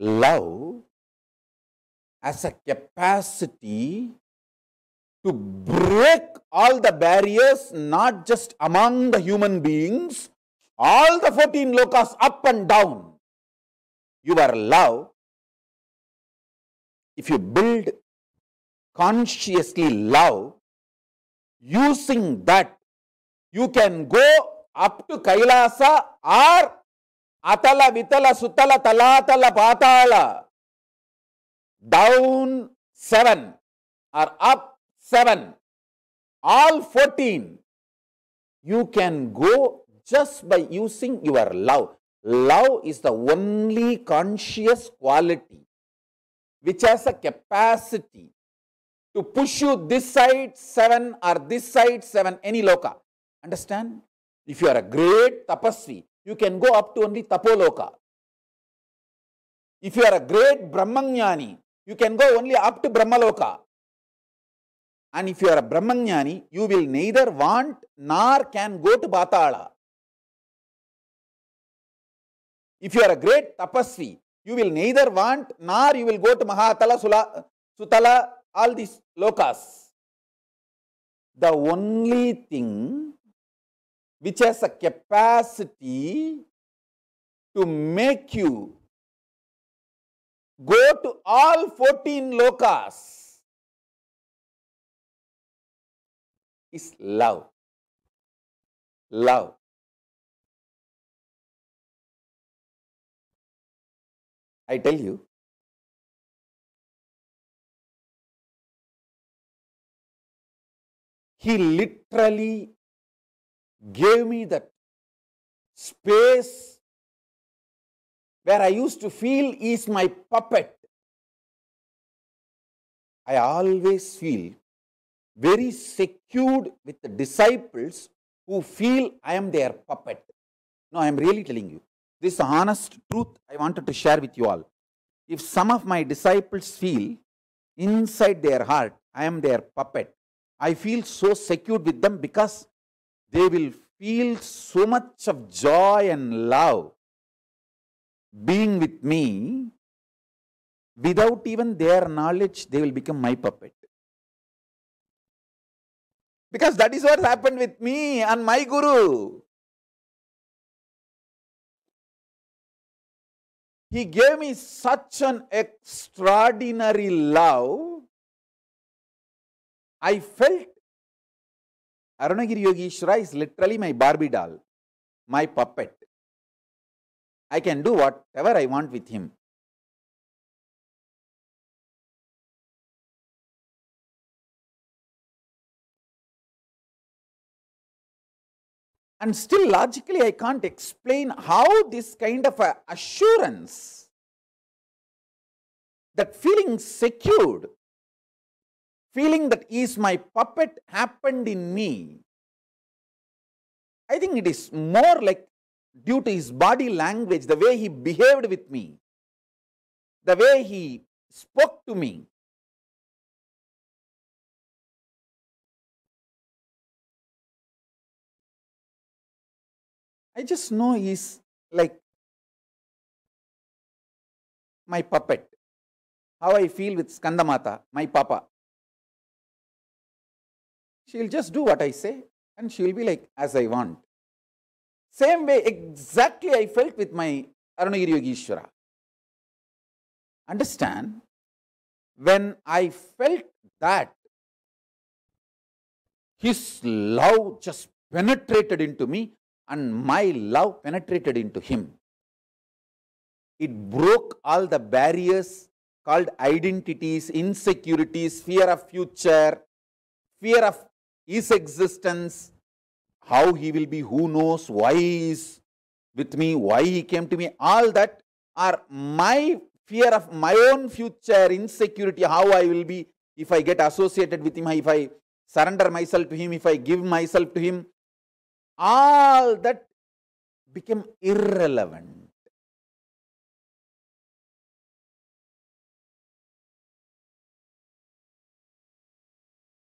love as a capacity to break all the barriers, not just among the human beings, all the 14 lokas up and down. You are love. If you build consciously love, using that, you can go up to Kailasa or Atala Vitala Sutala Talatala Patala down seven or up seven all fourteen you can go just by using your love love is the only conscious quality which has a capacity to push you this side 7 or this side 7 any loka. Understand? If you are a great tapasvi, you can go up to only Tapoloka. If you are a great Brahmanjnani, you can go only up to Brahmaloka. And if you are a Brahmanjnani, you will neither want nor can go to Batala. If you are a great tapasvi, you will neither want nor you will go to Mahatala, Sula, Sutala, all these lokas. The only thing which has a capacity to make you go to all 14 lokas is love. Love. I tell you, he literally gave me that space where I used to feel is my puppet. I always feel very secured with the disciples who feel I am their puppet. No, I am really telling you. This honest truth I wanted to share with you all. If some of my disciples feel inside their heart, I am their puppet, I feel so secured with them because they will feel so much of joy and love being with me without even their knowledge, they will become my puppet. Because that is what happened with me and my guru. He gave me such an extraordinary love. I felt Arunagiri Yogeshwara is literally my Barbie doll, my puppet. I can do whatever I want with him. And still logically I can't explain how this kind of assurance, that feeling secured feeling that is my puppet happened in me, I think it is more like due to his body language, the way he behaved with me, the way he spoke to me. I just know he's like my puppet. How I feel with Skandamata, my papa she will just do what I say and she will be like as I want. Same way exactly I felt with my Arunagiri Yogishwara. Understand, when I felt that, his love just penetrated into me and my love penetrated into him. It broke all the barriers called identities, insecurities, fear of future, fear of his existence, how he will be, who knows, why he is with me, why he came to me, all that are my fear of my own future, insecurity, how I will be if I get associated with him, if I surrender myself to him, if I give myself to him, all that became irrelevant.